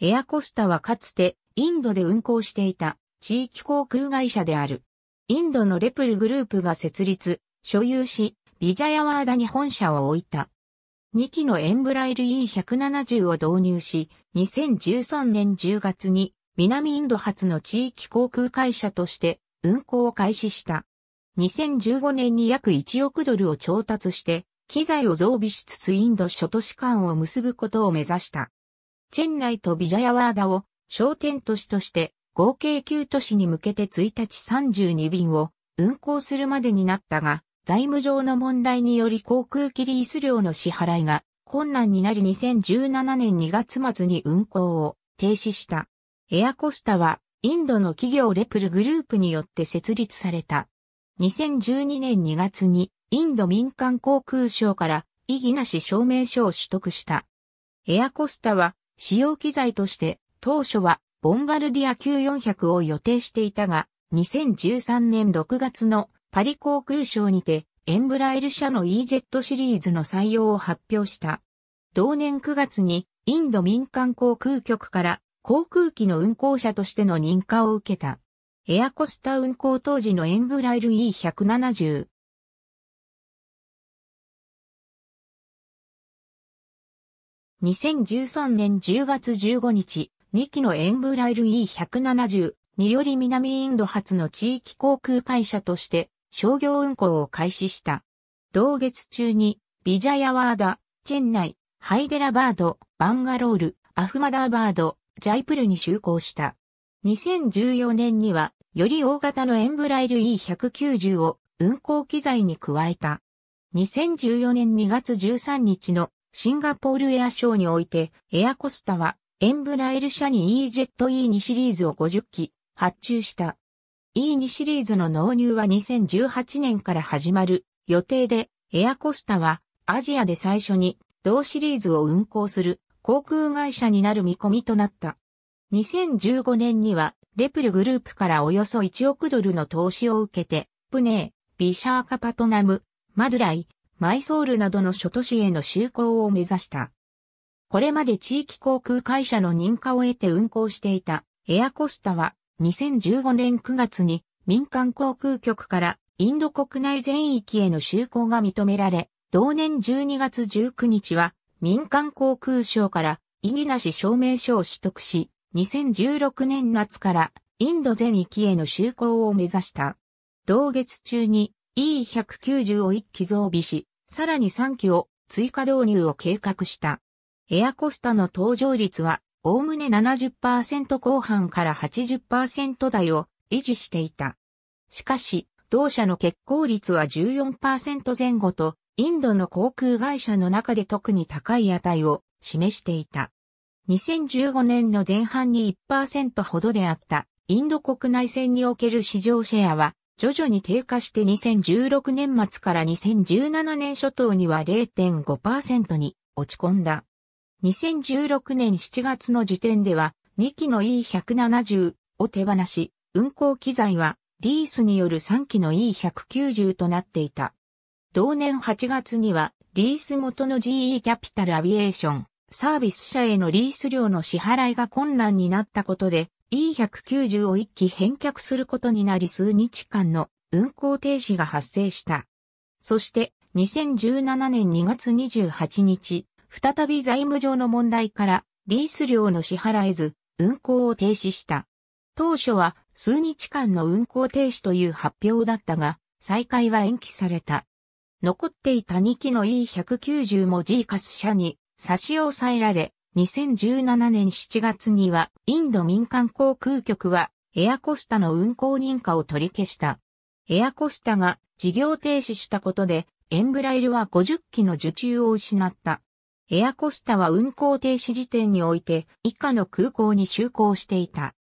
エアコスタはかつてインドで運航していた地域航空会社である。インドのレプルグループが設立、所有し、ビジャヤワーダに本社を置いた。2機のエンブライル E170 を導入し、2013年10月に南インド発の地域航空会社として運航を開始した。2015年に約1億ドルを調達して、機材を増備しつつインド諸都市間を結ぶことを目指した。チェン内とビジャヤワーダを商店都市として合計9都市に向けて1日32便を運行するまでになったが、財務上の問題により航空機リース料の支払いが困難になり2017年2月末に運行を停止した。エアコスタはインドの企業レプルグループによって設立された。2012年2月にインド民間航空省から異議なし証明書を取得した。エアコスタは使用機材として当初はボンバルディア Q400 を予定していたが、2013年6月のパリ航空省にてエンブラエル社の E-JET シリーズの採用を発表した。同年9月にインド民間航空局から航空機の運航者としての認可を受けた。エアコスタ運航当時のエンブライル E170、2013年10月15日、2機のエンブライル E170 により南インド発の地域航空会社として商業運航を開始した。同月中にビジャヤワーダ、チェンナイ、ハイデラバード、バンガロール、アフマダーバード、ジャイプルに就航した。2014年にはより大型のエンブライル E190 を運航機材に加えた。2014年2月13日のシンガポールエアショーにおいて、エアコスタは、エンブラエル社に e j ト e 2シリーズを50機発注した。E2 シリーズの納入は2018年から始まる予定で、エアコスタはアジアで最初に同シリーズを運行する航空会社になる見込みとなった。2015年にはレプルグループからおよそ1億ドルの投資を受けて、プネー、ビシャーカパトナム、マドライ、マイソールなどの諸都市への就航を目指した。これまで地域航空会社の認可を得て運航していたエアコスタは2015年9月に民間航空局からインド国内全域への就航が認められ、同年12月19日は民間航空省から意義なし証明書を取得し、2016年夏からインド全域への就航を目指した。同月中に E190 を1機増備し、さらに3機を追加導入を計画した。エアコスタの登場率は、おおむね70%後半から80%台を維持していた。しかし、同社の欠航率は14%前後と、インドの航空会社の中で特に高い値を示していた。2015年の前半に1%ほどであったインド国内線における市場シェアは徐々に低下して2016年末から2017年初頭には0.5%に落ち込んだ。2016年7月の時点では2機の E170 を手放し、運行機材はリースによる3機の E190 となっていた。同年8月にはリース元の GE キャピタルアビエーションサービス社へのリース料の支払いが困難になったことで E190 を1機返却することになり数日間の運行停止が発生した。そして2017年2月28日、再び財務上の問題からリース料の支払えず運行を停止した。当初は数日間の運行停止という発表だったが、再開は延期された。残っていた2機の E190 も G カス車に差し押さえられ、2017年7月には、インド民間航空局は、エアコスタの運航認可を取り消した。エアコスタが事業停止したことで、エンブライルは50機の受注を失った。エアコスタは運航停止時点において、以下の空港に就航していた。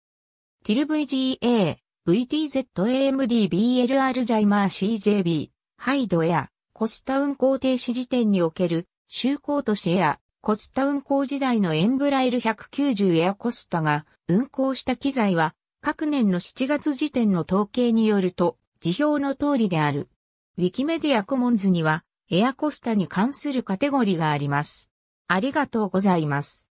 ティル VGA、VTZAMDBLR ジャイマー CJB、ハイドエア、コスタ運航停止時点における、就航都市エア、コスタ運行時代のエンブライル190エアコスタが運行した機材は各年の7月時点の統計によると辞表の通りである。ウィキメディアコモンズにはエアコスタに関するカテゴリーがあります。ありがとうございます。